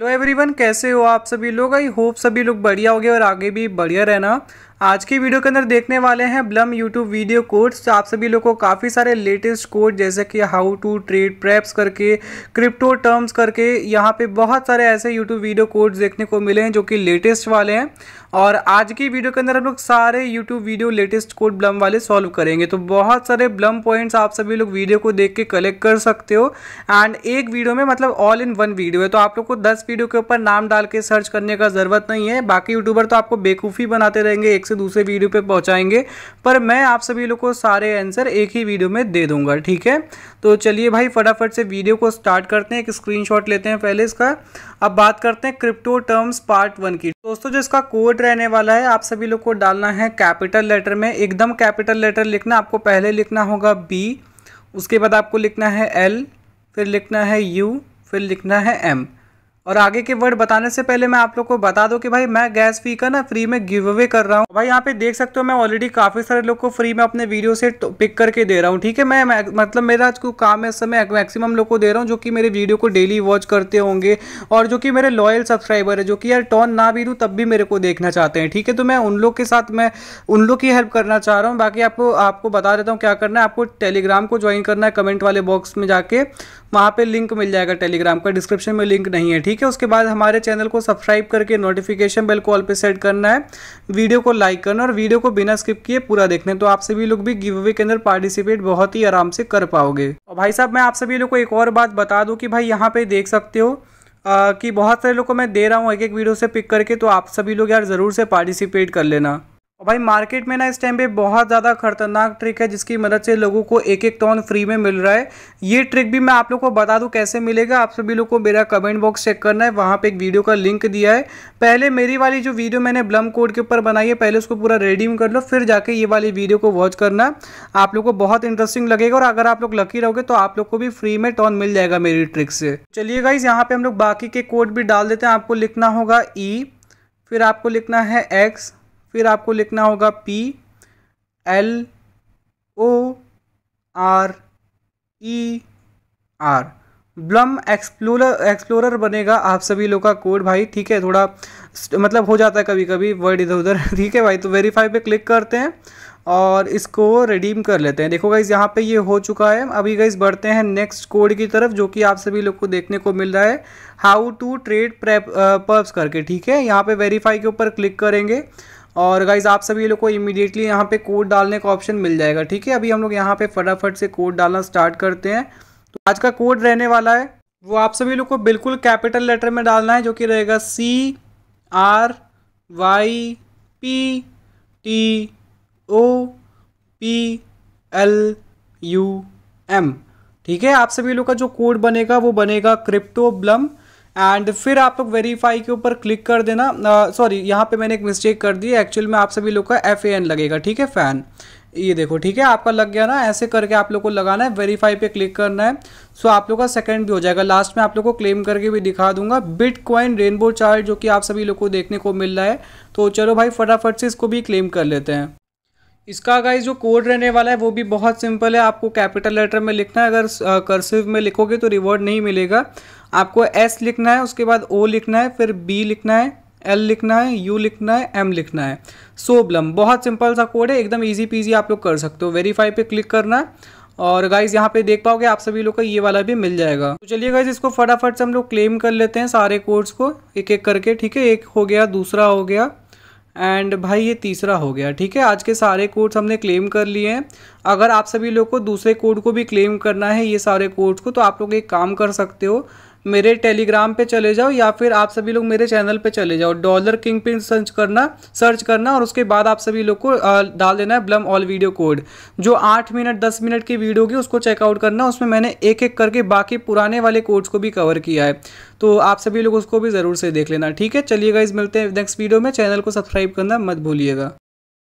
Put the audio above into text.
hello everyone कैसे हो आप सभी लोग आई होप सभी लोग बढ़िया हो गए और आगे भी बढ़िया रहना आज की वीडियो के अंदर देखने वाले हैं ब्लम यूट्यूब वीडियो कोर्स आप सभी लोग को काफ़ी सारे लेटेस्ट कोर्स जैसे कि हाउ टू ट्रेड प्रेप्स करके क्रिप्टो टर्म्स करके यहाँ पे बहुत सारे ऐसे यूट्यूब वीडियो कोर्स देखने को मिले हैं जो कि लेटेस्ट वाले हैं और आज की वीडियो के अंदर हम लोग सारे YouTube video latest code Blum वाले सॉल्व करेंगे तो बहुत सारे ब्लम पॉइंट्स आप सभी लोग वीडियो को देख के कलेक्ट कर सकते हो एंड एक वीडियो में मतलब ऑल इन वन वीडियो है तो आप लोग को दस वीडियो के ऊपर नाम डाल के सर्च करने का ज़रूरत नहीं है बाकी यूट्यूबर तो आपको बेकूफी बनाते रहेंगे एक से से दूसरे वीडियो पे पहुंचाएंगे पर मैं आप सभी लोग को सारे आंसर एक ही वीडियो में दे दूंगा ठीक है तो चलिए भाई फटाफट से वीडियो को स्टार्ट करते हैं एक स्क्रीनशॉट लेते हैं पहले इसका अब बात करते हैं क्रिप्टो टर्म्स पार्ट वन की दोस्तों जो इसका कोड रहने वाला है आप सभी लोग को डालना है कैपिटल लेटर में एकदम कैपिटल लेटर लिखना आपको पहले लिखना होगा बी उसके बाद आपको लिखना है एल फिर लिखना है यू फिर लिखना है एम और आगे के वर्ड बताने से पहले मैं आप लोग को बता दूं कि भाई मैं गैस फी का ना फ्री में गिव अवे कर रहा हूँ भाई यहाँ पे देख सकते हो मैं ऑलरेडी काफ़ी सारे लोग को फ्री में अपने वीडियो से पिक तो करके दे रहा हूँ ठीक है मैं मतलब मेरा आज को काम है इस समय मैक्सिमम लोग को दे रहा हूँ जो कि मेरे वीडियो को डेली वॉच करते होंगे और जो कि मेरे लॉयल सब्सक्राइबर है जो कि यार टॉन ना भी दूँ तब भी मेरे को देखना चाहते हैं ठीक है तो मैं उन लोग के साथ मैं उन लोग की हेल्प करना चाह रहा हूँ बाकी आपको आपको बता देता हूँ क्या करना है आपको टेलीग्राम को ज्वाइन करना है कमेंट वाले बॉक्स में जाके वहाँ पर लिंक मिल जाएगा टेलीग्राम का डिस्क्रिप्शन में लिंक नहीं है ठीक ठीक है उसके बाद हमारे चैनल को सब्सक्राइब करके नोटिफिकेशन बेल को ऑल पे सेट करना है वीडियो को लाइक करना और वीडियो को बिना स्किप किए पूरा देखना तो आप सभी लोग भी गिव अवे के अंदर पार्टिसिपेट बहुत ही आराम से कर पाओगे और भाई साहब मैं आप सभी लोग को एक और बात बता दूँ कि भाई यहाँ पर देख सकते हो कि बहुत सारे लोग को मैं दे रहा हूँ एक एक वीडियो से पिक करके तो आप सभी लोग यार ज़रूर से पार्टिसिपेट कर लेना और भाई मार्केट में ना इस टाइम पे बहुत ज़्यादा खतरनाक ट्रिक है जिसकी मदद से लोगों को एक एक टॉन फ्री में मिल रहा है ये ट्रिक भी मैं आप लोग को बता दूँ कैसे मिलेगा आप सभी लोग को मेरा कमेंट बॉक्स चेक करना है वहाँ पे एक वीडियो का लिंक दिया है पहले मेरी वाली जो वीडियो मैंने ब्लम कोड के ऊपर बनाई है पहले उसको पूरा रेडीम कर लो फिर जाके ये वाली वीडियो को वॉच करना आप लोग को बहुत इंटरेस्टिंग लगेगा और अगर आप लोग लकी रहोगे तो आप लोग को भी फ्री में टॉन मिल जाएगा मेरी ट्रिक से चलिए गाइज यहाँ पर हम लोग बाकी के कोड भी डाल देते हैं आपको लिखना होगा ई e, फिर आपको लिखना है एक्स फिर आपको लिखना होगा P L O R E R Blum explorer explorer बनेगा आप सभी लोग का कोड भाई ठीक है थोड़ा मतलब हो जाता है कभी कभी वर्ड इधर उधर ठीक है भाई तो वेरीफाई पे क्लिक करते हैं और इसको रिडीम कर लेते हैं देखो गाइज यहाँ पे ये हो चुका है अभी गाइज बढ़ते हैं नेक्स्ट कोड की तरफ जो कि आप सभी लोग को देखने को मिल रहा है how to trade prep perps करके ठीक है यहाँ पे वेरीफाई के ऊपर क्लिक करेंगे और गाइज़ आप सभी लोग को इमीडिएटली यहाँ पे कोड डालने का ऑप्शन मिल जाएगा ठीक है अभी हम लोग यहाँ पे फटाफट से कोड डालना स्टार्ट करते हैं तो आज का कोड रहने वाला है वो आप सभी लोग को बिल्कुल कैपिटल लेटर में डालना है जो कि रहेगा C R Y P T O P L U M ठीक है आप सभी लोग का जो कोड बनेगा वो बनेगा क्रिप्टो ब्लम एंड फिर आप लोग वेरीफाई के ऊपर क्लिक कर देना सॉरी uh, यहाँ पे मैंने एक मिस्टेक कर दी एक्चुअल में आप सभी लोग का एफ ए एन लगेगा ठीक है फ़ैन ये देखो ठीक है आपका लग गया ना ऐसे करके आप लोग को लगाना है वेरीफाई पे क्लिक करना है सो आप लोग का सेकंड भी हो जाएगा लास्ट में आप लोग को क्लेम करके भी दिखा दूंगा बिट कॉइन रेनबो चार्ट जो कि आप सभी लोग को देखने को मिल रहा है तो चलो भाई फटाफट से इसको भी क्लेम कर लेते हैं इसका गाइज जो कोड रहने वाला है वो भी बहुत सिंपल है आपको कैपिटल लेटर में लिखना है अगर कर्सिव में लिखोगे तो रिवॉर्ड नहीं मिलेगा आपको एस लिखना है उसके बाद ओ लिखना है फिर बी लिखना है एल लिखना है यू लिखना है एम लिखना है ब्लम बहुत सिंपल सा कोड है एकदम ईजी पीजी आप लोग कर सकते हो वेरीफाई पे क्लिक करना और गाइज यहाँ पे देख पाओगे आप सभी लोग का ये वाला भी मिल जाएगा तो चलिए गाइज इसको फटाफट से हम लोग क्लेम कर लेते हैं सारे कोड्स को एक एक करके ठीक है एक हो गया दूसरा हो गया एंड भाई ये तीसरा हो गया ठीक है आज के सारे कोड्स हमने क्लेम कर लिए हैं अगर आप सभी लोग को दूसरे कोड को भी क्लेम करना है ये सारे कोड्स को तो आप लोग एक काम कर सकते हो मेरे टेलीग्राम पे चले जाओ या फिर आप सभी लोग मेरे चैनल पे चले जाओ डॉलर किंग पिन सर्च करना सर्च करना और उसके बाद आप सभी लोग को डाल देना है ब्लम ऑल वीडियो कोड जो आठ मिनट दस मिनट की वीडियो होगी उसको चेकआउट करना उसमें मैंने एक एक करके बाकी पुराने वाले कोड्स को भी कवर किया है तो आप सभी लोग उसको भी ज़रूर से देख लेना ठीक है चलिएगा इस मिलते हैं नेक्स्ट वीडियो में चैनल को सब्सक्राइब करना मत भूलिएगा